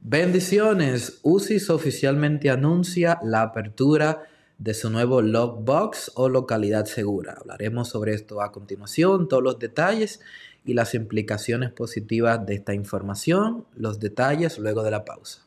Bendiciones, UCIS oficialmente anuncia la apertura de su nuevo Lockbox o localidad segura. Hablaremos sobre esto a continuación, todos los detalles y las implicaciones positivas de esta información, los detalles luego de la pausa.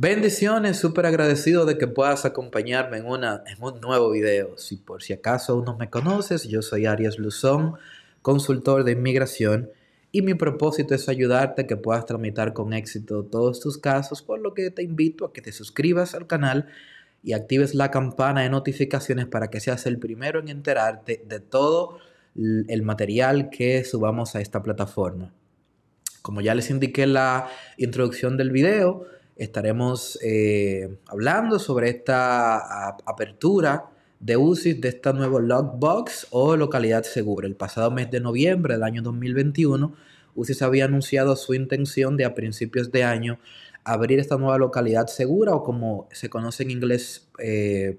Bendiciones, súper agradecido de que puedas acompañarme en, una, en un nuevo video. Si por si acaso aún no me conoces, yo soy Arias Luzón, consultor de inmigración, y mi propósito es ayudarte a que puedas tramitar con éxito todos tus casos, por lo que te invito a que te suscribas al canal y actives la campana de notificaciones para que seas el primero en enterarte de todo el material que subamos a esta plataforma. Como ya les indiqué en la introducción del video, estaremos eh, hablando sobre esta apertura de UCI de esta nueva Lockbox o localidad segura. El pasado mes de noviembre del año 2021, UCI había anunciado su intención de a principios de año abrir esta nueva localidad segura o como se conoce en inglés eh,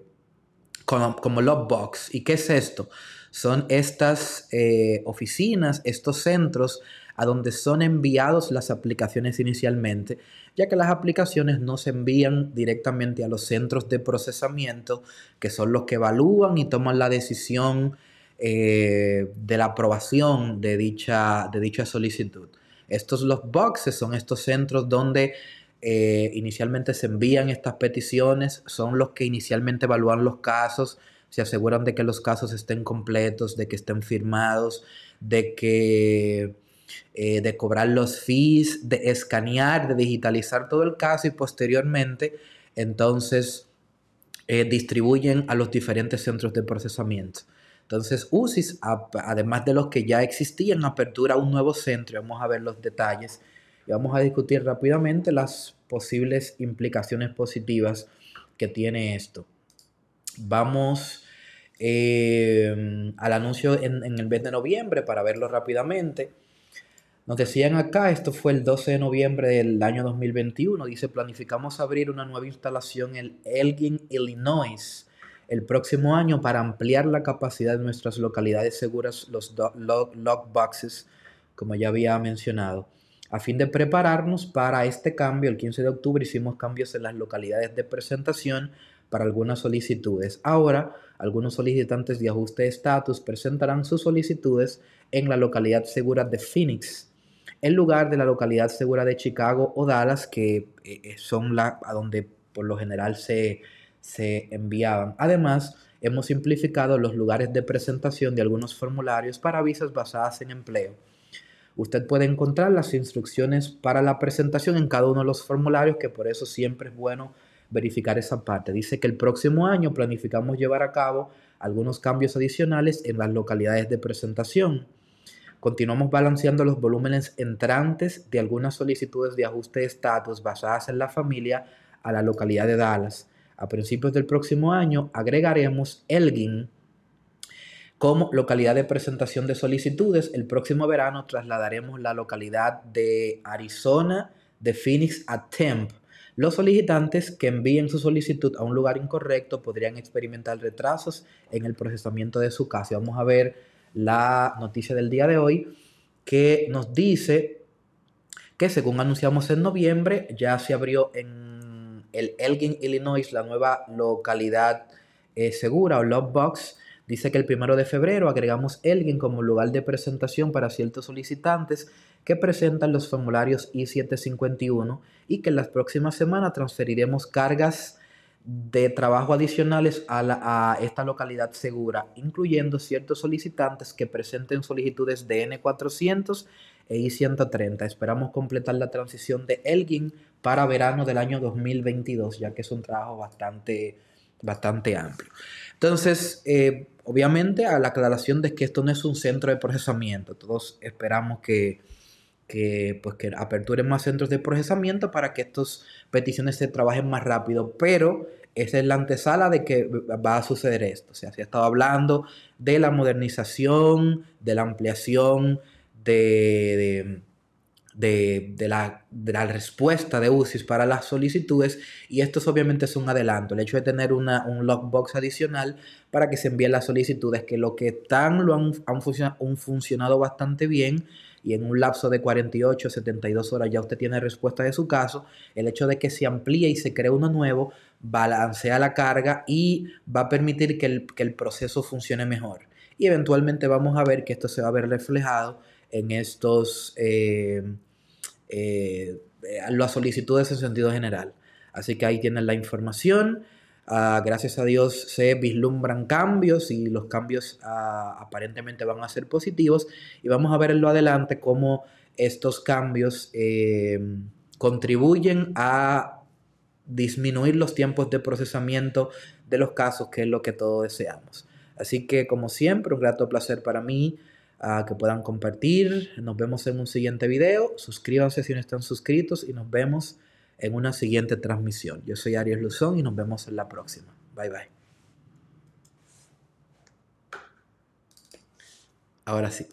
como, como Lockbox. ¿Y qué es esto? Son estas eh, oficinas, estos centros a donde son enviados las aplicaciones inicialmente, ya que las aplicaciones no se envían directamente a los centros de procesamiento, que son los que evalúan y toman la decisión eh, de la aprobación de dicha, de dicha solicitud. Estos los boxes son estos centros donde eh, inicialmente se envían estas peticiones, son los que inicialmente evalúan los casos, se aseguran de que los casos estén completos, de que estén firmados, de que eh, de cobrar los fees, de escanear, de digitalizar todo el caso y posteriormente entonces eh, distribuyen a los diferentes centros de procesamiento. Entonces UCIS, además de los que ya existían, apertura un nuevo centro, vamos a ver los detalles y vamos a discutir rápidamente las posibles implicaciones positivas que tiene esto. Vamos eh, al anuncio en, el mes de noviembre para verlo rápidamente. Nos decían acá, esto fue el 12 de noviembre del año 2021, dice, planificamos abrir una nueva instalación en Elgin, Illinois, el próximo año para ampliar la capacidad de nuestras localidades seguras, los log, boxes, como ya había mencionado. A fin de prepararnos para este cambio, el 15 de octubre hicimos cambios en las localidades de presentación para algunas solicitudes. Ahora, algunos solicitantes de ajuste de estatus presentarán sus solicitudes en la localidad segura de Phoenix, en lugar de la localidad segura de Chicago o Dallas, que eh, son a donde por lo general se, se enviaban. Además, hemos simplificado los lugares de presentación de algunos formularios para visas basadas en empleo. Usted puede encontrar las instrucciones para la presentación en cada uno de los formularios, que por eso siempre es bueno verificar esa parte. Dice que el próximo año planificamos llevar a cabo algunos cambios adicionales en las localidades de presentación. Continuamos balanceando los volúmenes entrantes de algunas solicitudes de ajuste de estatus basadas en la familia a la localidad de Dallas. A principios del próximo año agregaremos Elgin como localidad de presentación de solicitudes. El próximo verano trasladaremos la localidad de Arizona de Phoenix a Temp. Los solicitantes que envíen su solicitud a un lugar incorrecto podrían experimentar retrasos en el procesamiento de su caso. Vamos a ver la noticia del día de hoy, que nos dice que según anunciamos en noviembre, ya se abrió en el Elgin, Illinois, la nueva localidad eh, segura o lockbox. Dice que el primero de febrero agregamos Elgin como lugar de presentación para ciertos solicitantes que presentan los formularios I-751 y que en las próximas semanas transferiremos cargas de trabajo adicionales a, esta localidad segura, incluyendo ciertos solicitantes que presenten solicitudes de N400 e I130. Esperamos completar la transición de Elgin para verano del año 2022, ya que es un trabajo bastante, bastante amplio. Entonces, eh, obviamente, a la aclaración de que esto no es un centro de procesamiento, todos esperamos que que, pues, que aperturen más centros de procesamiento para que estas peticiones se trabajen más rápido, pero esa es la antesala de que va a suceder esto. O sea, se ha estado hablando de la modernización, de la ampliación, de, de, la, respuesta de UCIs para las solicitudes y esto obviamente es un adelanto, el hecho de tener una, un lockbox adicional para que se envíen las solicitudes que lo que están lo han, han funcionado bastante bien y en un lapso de 48, 72 horas ya usted tiene respuesta de su caso, el hecho de que se amplíe y se cree uno nuevo balancea la carga y va a permitir que el, proceso funcione mejor. Y eventualmente vamos a ver que esto se va a ver reflejado en estos, eh, eh, eh, las solicitudes en sentido general. Así que ahí tienen la información. Ah, gracias a Dios se vislumbran cambios y los cambios ah, aparentemente van a ser positivos y vamos a ver en lo adelante cómo estos cambios em, contribuyen a disminuir los tiempos de procesamiento de los casos, que es lo que todos deseamos. Así que como siempre, un grato placer para mí ah, que puedan compartir. Nos vemos en un siguiente video. Suscríbanse si no están suscritos y nos vemos en una siguiente transmisión. Yo soy Arias Luzón y nos vemos en la próxima. Bye bye. Ahora sí.